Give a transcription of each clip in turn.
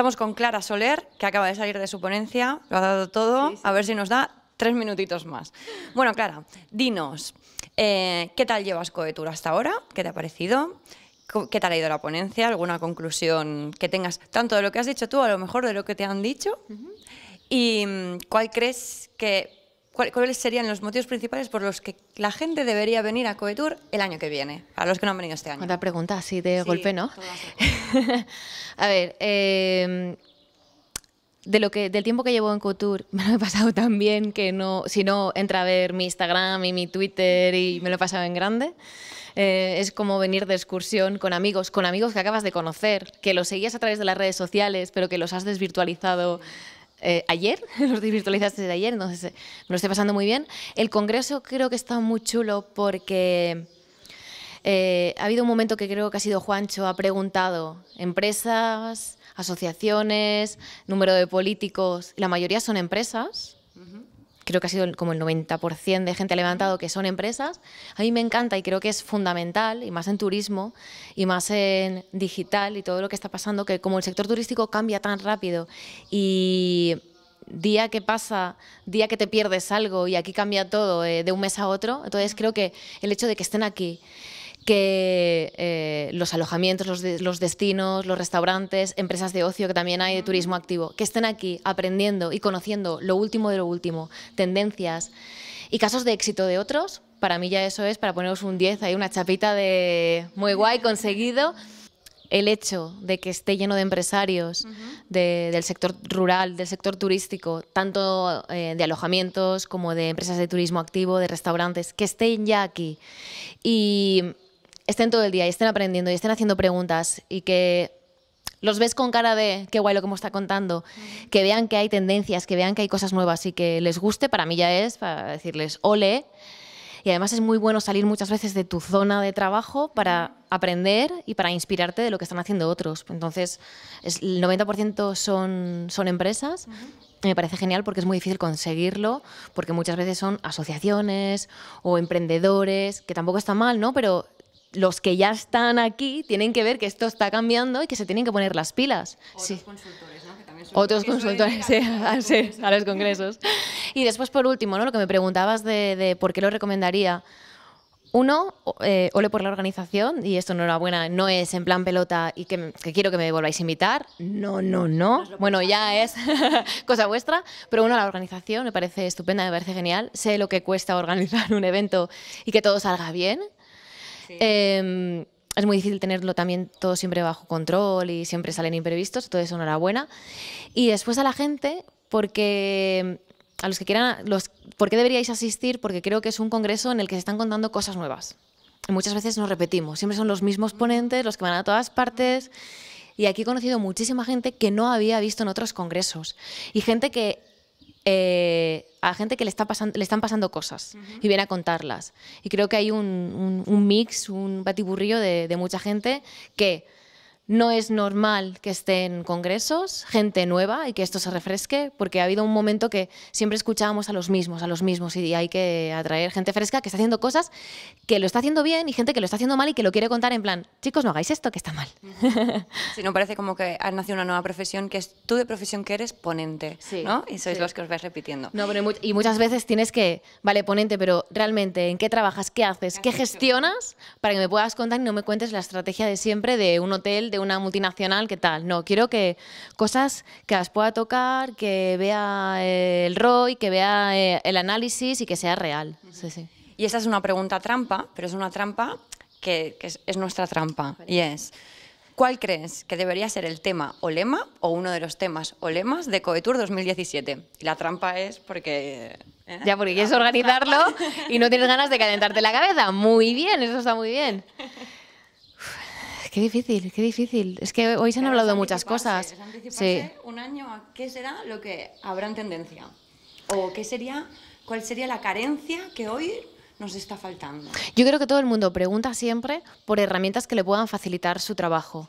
Estamos con Clara Soler, que acaba de salir de su ponencia, lo ha dado todo, a ver si nos da tres minutitos más. Bueno, Clara, dinos, eh, ¿qué tal llevas Coetura hasta ahora? ¿Qué te ha parecido? ¿Qué tal ha ido la ponencia? ¿Alguna conclusión que tengas, tanto de lo que has dicho tú, a lo mejor de lo que te han dicho? ¿Y mm, cuál crees que ¿Cuáles serían los motivos principales por los que la gente debería venir a Coetur el año que viene? A los que no han venido este año. Otra pregunta así de golpe, ¿no? a ver, em, de lo que, del tiempo que llevo en Coetur me lo he pasado tan bien que no, si no, entra a ver mi Instagram y mi Twitter y me lo he pasado en grande. Eh, es como venir de excursión con amigos, con amigos que acabas de conocer, que los seguías a través de las redes sociales, pero que los has desvirtualizado eh, ayer, los virtualizaste de ayer, entonces eh, me lo estoy pasando muy bien. El congreso creo que está muy chulo porque eh, ha habido un momento que creo que ha sido Juancho, ha preguntado empresas, asociaciones, número de políticos, la mayoría son empresas creo que ha sido como el 90% de gente levantado que son empresas. A mí me encanta y creo que es fundamental, y más en turismo, y más en digital y todo lo que está pasando, que como el sector turístico cambia tan rápido y día que pasa, día que te pierdes algo y aquí cambia todo eh, de un mes a otro. Entonces creo que el hecho de que estén aquí que eh, los alojamientos, los, destinos, los restaurantes, empresas de ocio que también hay de turismo activo, que estén aquí aprendiendo y conociendo lo último de lo último, tendencias y casos de éxito de otros, para mí ya eso es para poneros un 10, hay una chapita de muy guay conseguido. El hecho de que esté lleno de empresarios del sector rural, del sector turístico, tanto eh, de alojamientos como de empresas de turismo activo, de restaurantes, que estén ya aquí. Y estén todo el día y estén aprendiendo y estén haciendo preguntas y que los ves con cara de qué guay lo que me está contando, que vean que hay tendencias, que vean que hay cosas nuevas y que les guste, para mí ya es para decirles ole. Y además es muy bueno salir muchas veces de tu zona de trabajo para aprender y para inspirarte de lo que están haciendo otros. Entonces, el 90% son, son empresas. Me parece genial porque es muy difícil conseguirlo, porque muchas veces son asociaciones o emprendedores, que tampoco está mal, ¿no? Pero los que ya están aquí tienen que ver que esto está cambiando y que se tienen que poner las pilas. Otros consultores, ¿no? Otros consultores, ¿eh? sí, a, los congresos. Y después, por último, ¿no? lo que me preguntabas de, de por qué lo recomendaría. Uno, eh, ole por la organización, y esto enhorabuena, no es en plan pelota y que, que quiero que me volváis a invitar. No, no, no. Bueno, ya es cosa vuestra, pero uno, la organización me parece estupenda, me parece genial. Sé lo que cuesta organizar un evento y que todo salga bien. Em, es muy difícil tenerlo también todo siempre bajo control y siempre salen imprevistos, todo eso enhorabuena. Y después a la gente, porque a los que quieran, los, ¿por qué deberíais asistir? Porque creo que es un congreso en el que se están contando cosas nuevas. muchas veces nos repetimos, siempre son los mismos ponentes, los que van a todas partes. Y aquí he conocido muchísima gente que no había visto en otros congresos y gente que eh, a gente que le, está pasando, le están pasando cosas y viene a contarlas. Y creo que hay un, mix, un batiburrillo de mucha gente que no es normal que estén congresos, gente nueva y que esto se refresque, porque ha habido un momento que siempre escuchábamos a los mismos, a los mismos, y hay que atraer gente fresca que está haciendo cosas que lo está haciendo bien y gente que lo está haciendo mal y que lo quiere contar en plan, chicos, no hagáis esto que está mal. si no parece como que ha nacido una nueva profesión que es tú de profesión que eres ponente, ¿no? Y sois los que os vais repitiendo. No, y muchas veces tienes que, vale, ponente, pero realmente, ¿en qué trabajas? ¿Qué haces? ¿Qué gestionas? Para que me puedas contar y no me cuentes la estrategia de siempre de un hotel, de una multinacional, ¿qué tal? No, quiero que cosas que las pueda tocar, que vea eh, el ROI, que vea eh, el análisis y que sea real. Y esa es una pregunta trampa, pero es una trampa que, es, nuestra trampa. Y es, ¿cuál crees que debería ser el tema o lema o uno de los temas o lemas de Coetur 2017? Y la trampa es porque... ¿eh? Ya, porque quieres organizarlo y no tienes ganas de calentarte la cabeza. Muy bien, eso está muy bien. Qué difícil, qué difícil. Es que hoy se han hablado de muchas cosas. sí. un año qué será lo que habrá en tendencia. O qué sería, cuál sería la carencia que hoy nos está faltando? Yo creo que todo el mundo pregunta siempre por herramientas que le puedan facilitar su trabajo.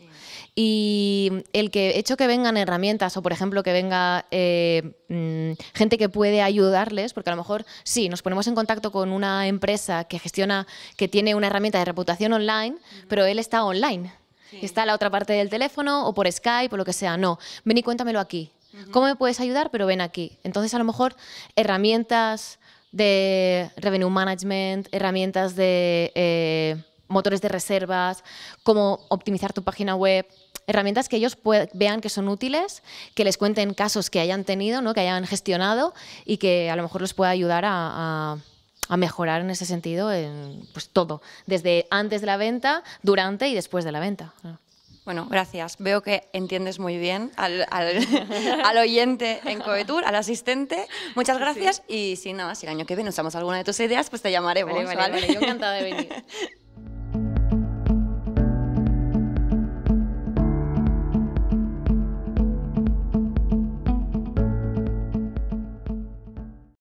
Y el que hecho que vengan herramientas o, por ejemplo, que venga eh, mm, gente que puede ayudarles, porque a lo mejor sí, nos ponemos en contacto con una empresa que gestiona, que tiene una herramienta de reputación online, pero él está online. Está a la otra parte del teléfono o por Skype o lo que sea. No, ven y cuéntamelo aquí. ¿Cómo me puedes ayudar? Pero ven aquí. Entonces, a lo mejor herramientas de revenue management, herramientas de eh, motores de reservas, cómo optimizar tu página web, herramientas que ellos vean que son útiles, que les cuenten casos que hayan tenido, ¿no? que hayan gestionado y que a lo mejor les pueda ayudar a, mejorar en ese sentido en, pues, todo, desde antes de la venta, durante y después de la venta. Bueno, gracias. Veo que entiendes muy bien al, oyente en Coetur, al asistente. Muchas gracias y si nada, si el año que viene usamos alguna de tus ideas, pues te llamaremos. Vale, ¿vale? vale. Yo encantada de venir.